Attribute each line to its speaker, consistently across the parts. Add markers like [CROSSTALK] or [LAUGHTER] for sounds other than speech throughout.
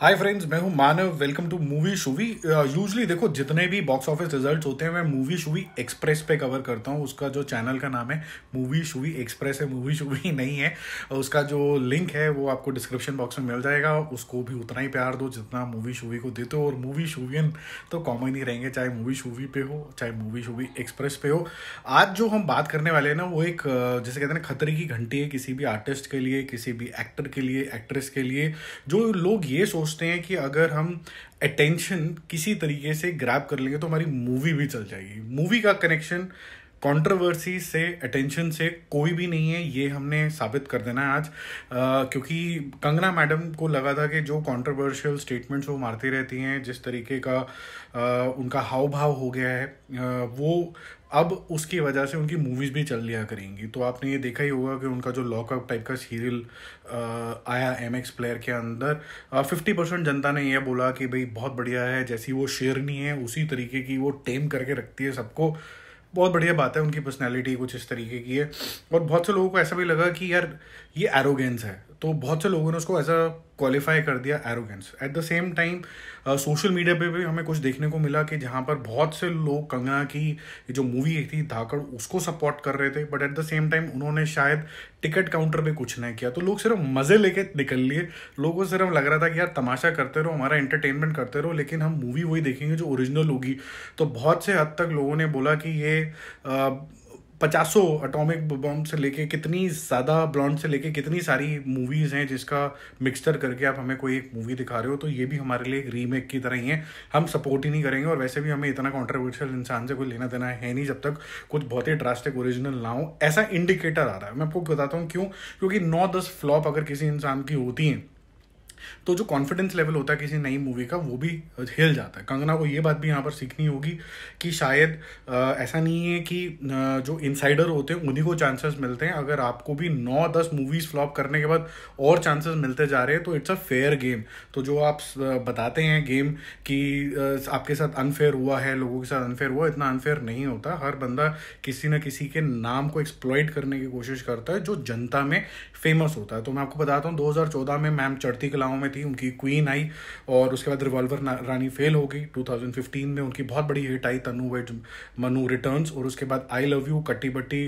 Speaker 1: हाय friends मैं हूं Manav welcome to movie shoovie usually देखो जितने भी बॉक्स ऑफिस रिजल्ट्स होते हैं मैं मूवी शूवी एक्सप्रेस पे कवर करता हूं उसका जो चैनल का नाम है मूवी शूवी एक्सप्रेस है मूवी शूवी [LAUGHS] नहीं है uh, उसका जो लिंक है वो आपको डिस्क्रिप्शन बॉक्स में मिल जाएगा उसको भी उतना ही प्यार दो जितना मूवी शूवी को देते हो और मूवी शूवियन तो कॉमन ही रहेंगे चाहे मूवी शूवी पे हो चाहे मूवी शूवी एक्सप्रेस पे हो आज जो हम बात करने वाले हैं ना वो एक uh, जैसे कहते हैं खतरे की घंटी है किसी भी आर्टिस्ट के लिए किसी भी एक्टर के लिए एक्ट्रेस के लिए जो लोग ये सोच सोचते हैं कि अगर हम अटेंशन किसी तरीके से ग्रैब कर लेंगे तो हमारी मूवी भी चल जाएगी मूवी का कनेक्शन कंट्रोवर्सी से अटेंशन से कोई भी नहीं है ये हमने साबित कर देना है आज आ, क्योंकि कंगना मैडम को लगा था कि जो कंट्रोवर्शियल स्टेटमेंट्स वो मारती रहती हैं जिस तरीके का आ, उनका हाव भाव हो गया है आ, वो अब उसकी वजह से उनकी मूवीज़ भी चल लिया करेंगी तो आपने ये देखा ही होगा कि उनका जो लॉकअप टाइप का सीरियल आया एम एक्स प्लेयर के अंदर फिफ्टी परसेंट जनता ने यह बोला कि भाई बहुत बढ़िया है जैसी वो शेरनी है उसी तरीके की वो टेम करके रखती है सबको बहुत बढ़िया बात है उनकी पर्सनैलिटी कुछ इस तरीके की है और बहुत से लोगों को ऐसा भी लगा कि यार ये एरोगेंस है तो बहुत से लोगों ने उसको एज अ क्वालिफाई कर दिया arrogance at the same time social media पे भी हमें कुछ देखने को मिला कि जहाँ पर बहुत से लोग कंगना की जो मूवी थी धाकड़ उसको सपोर्ट कर रहे थे but at the same time उन्होंने शायद टिकट काउंटर पे कुछ नहीं किया तो लोग सिर्फ मज़े लेके निकल लिए लोगों को सिर्फ लग रहा था कि यार तमाशा करते रहो हमारा एंटरटेनमेंट करते रहो लेकिन हम मूवी वही देखेंगे जो ओरिजिनल होगी तो बहुत से हद तक लोगों ने बोला कि ये आ, पचासों अटोमिक बॉम्ब से लेके कितनी ज़्यादा ब्लॉन्ड से लेके कितनी सारी मूवीज़ हैं जिसका मिक्सचर करके आप हमें कोई एक मूवी दिखा रहे हो तो ये भी हमारे लिए एक रीमेक की तरह ही है हम सपोर्ट ही नहीं करेंगे और वैसे भी हमें इतना कॉन्ट्रोवर्शियल इंसान से कोई लेना देना है नहीं जब तक कुछ बहुत ही ड्रास्टिक ओरिजिनल ना हो ऐसा इंडिकेटर आ रहा है मैं आपको बताता हूँ क्यों क्योंकि नौ दस फ्लॉप अगर किसी इंसान की होती हैं तो जो कॉन्फिडेंस लेवल होता है किसी नई मूवी का वो भी हिल जाता है कंगना को ये बात भी यहाँ पर सीखनी होगी कि शायद ऐसा नहीं है कि जो इनसाइडर होते हैं उन्हीं को चांसेस मिलते हैं अगर आपको भी नौ दस मूवीज़ फ्लॉप करने के बाद और चांसेस मिलते जा रहे हैं तो इट्स अ फेयर गेम तो जो आप बताते हैं गेम कि आपके साथ अनफेयर हुआ है लोगों के साथ अनफेयर हुआ इतना अनफेयर नहीं होता हर बंदा किसी ना किसी के नाम को एक्सप्लॉइट करने की कोशिश करता है जो जनता में फेमस होता है तो मैं आपको बताता हूँ दो में मैम चढ़ती कला कलाओं में थी उनकी क्वीन आई और उसके बाद रिवॉल्वर रानी फेल हो गई 2015 में उनकी बहुत बड़ी हिट आई तनु वेज मनु रिटर्न्स और उसके बाद आई लव यू कट्टी बट्टी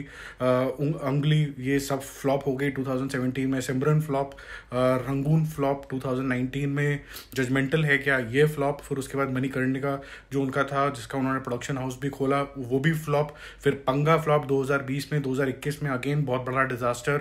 Speaker 1: अंगली ये सब फ्लॉप हो गई 2017 में सिमरन फ्लॉप रंगून फ्लॉप 2019 में जजमेंटल है क्या ये फ्लॉप फिर उसके बाद मनी का जो उनका था जिसका उन्होंने प्रोडक्शन हाउस भी खोला वो भी फ्लॉप फिर पंगा फ्लॉप 2020 में 2021 में अगेन बहुत बड़ा डिजास्टर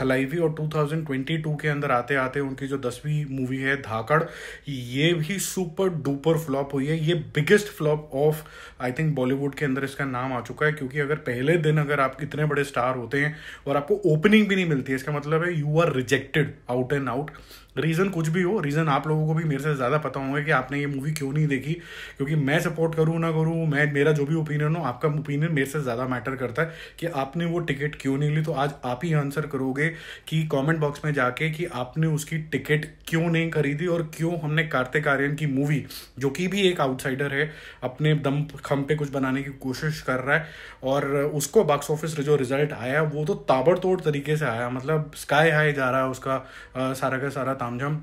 Speaker 1: थलाइवी और 2022 के अंदर आते आते उनकी जो दसवीं की मूवी है धाकड़ ये भी सुपर डुपर फ्लॉप हुई है ये biggest flop of I think Bollywood के अंदर इसका नाम आ चुका है क्योंकि अगर पहले दिन अगर आप इतने बड़े स्टार होते हैं और आपको ओपनिंग भी नहीं मिलती है इसका मतलब है you are rejected out and out reason कुछ भी हो रीज़न आप लोगों को भी मेरे से ज़्यादा पता होंगे कि आपने ये मूवी क्यों नहीं देखी क्योंकि मैं सपोर्ट करूँ ना करूँ मैं मेरा जो भी ओपिनियन हो आपका ओपिनियन मेरे से ज़्यादा मैटर करता है कि आपने वो टिकट क्यों नहीं ली तो आज आप ही आंसर करोगे कि कमेंट बॉक्स में जाके कि आपने उसकी टिकट क्यों नहीं खरीदी और क्यों हमने कार्तिक आर्यन की मूवी जो कि भी एक आउटसाइडर है अपने दम खम पे कुछ बनाने की कोशिश कर रहा है और उसको बॉक्स ऑफिस जो रिजल्ट आया वो तो ताबड़तोड़ तरीके से आया मतलब स्काई हाई जा रहा है उसका आ, सारा का सारा तामझाम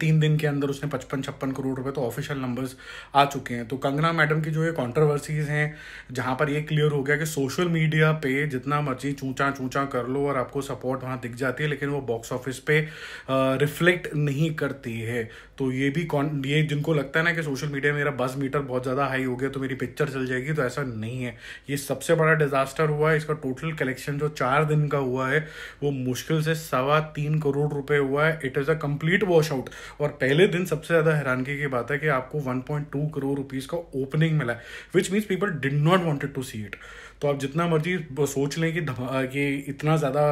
Speaker 1: तीन दिन के अंदर उसने पचपन छप्पन करोड़ रुपए तो ऑफिशियल नंबर्स आ चुके हैं तो कंगना मैडम की जो ये कॉन्ट्रोवर्सीज हैं जहाँ पर ये क्लियर हो गया कि सोशल मीडिया पे जितना मर्जी चूचा चूचा कर लो और आपको सपोर्ट वहाँ दिख जाती है लेकिन वो बॉक्स ऑफिस पे रिफ्लेक्ट नहीं करती है तो ये भी ये जिनको लगता है ना कि सोशल मीडिया मेरा बस मीटर बहुत ज़्यादा हाई हो गया तो मेरी पिक्चर चल जाएगी तो ऐसा नहीं है ये सबसे बड़ा डिजास्टर हुआ है इसका टोटल कलेक्शन जो चार दिन का हुआ है वो मुश्किल से सवा तीन करोड़ रुपए हुआ है it is a complete wash out और पहले दिन सबसे ज़्यादा हैरानगी की बात है कि आपको 1.2 करोड़ रुपीज़ का ओपनिंग मिला है which means people did not wanted to see it तो आप जितना मर्जी सोच लें कि ये इतना ज़्यादा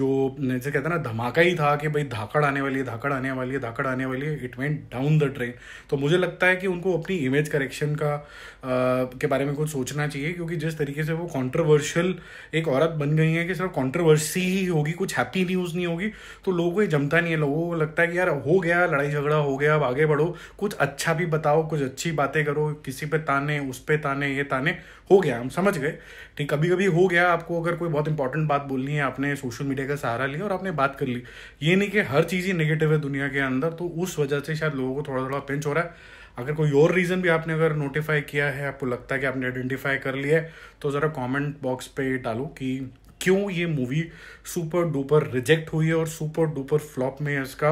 Speaker 1: जो जैसे कहते हैं ना धमाका ही था कि भाई धाकड़ आने वाली है धाकड़ आने वाली है धाकड़ आने वाली है it went down the train तो मुझे लगता है कि उनको अपनी इमेज करेक्शन का आ, के बारे में कुछ सोचना चाहिए क्योंकि जिस तरीके से वो कॉन्ट्रोवर्शियल एक औरत बन गई है कि सिर्फ कॉन्ट्रोवर्सी ही होगी कुछ हैप्पी न्यूज़ नहीं होगी तो लोगों को ये जमता नहीं है लोगों को लगता है कि यार हो गया लड़ाई झगड़ा हो गया अब आगे बढ़ो कुछ अच्छा भी बताओ कुछ अच्छी बातें करो किसी पे ताने उस पे ताने ये ताने हो गया हम समझ गए ठीक कभी कभी हो गया आपको अगर कोई बहुत इंपॉर्टेंट बात बोलनी है आपने सोशल मीडिया का सहारा लिया और आपने बात कर ली ये नहीं कि हर चीज़ ही नेगेटिव है दुनिया के अंदर तो उस वजह से शायद लोगों को थोड़ा थोड़ा पिंच हो रहा है अगर कोई और रीज़न भी आपने अगर नोटिफाई किया है आपको लगता है कि आपने आइडेंटिफाई कर लिया है तो ज़रा कमेंट बॉक्स पे डालो कि क्यों ये मूवी सुपर डुपर रिजेक्ट हुई है और सुपर डुपर फ्लॉप में इसका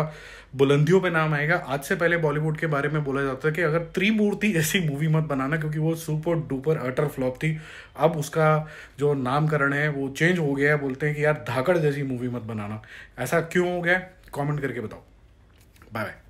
Speaker 1: बुलंदियों पे नाम आएगा आज से पहले बॉलीवुड के बारे में बोला जाता है कि अगर त्रिमूर्ति [LAUGHS] ऐसी मूवी मत बनाना क्योंकि वो सुपर डुपर अटर फ्लॉप थी अब उसका जो नामकरण है वो चेंज हो गया है बोलते हैं कि यार धाकड़ जैसी मूवी मत बनाना ऐसा क्यों हो गया कॉमेंट करके बताओ बाय बाय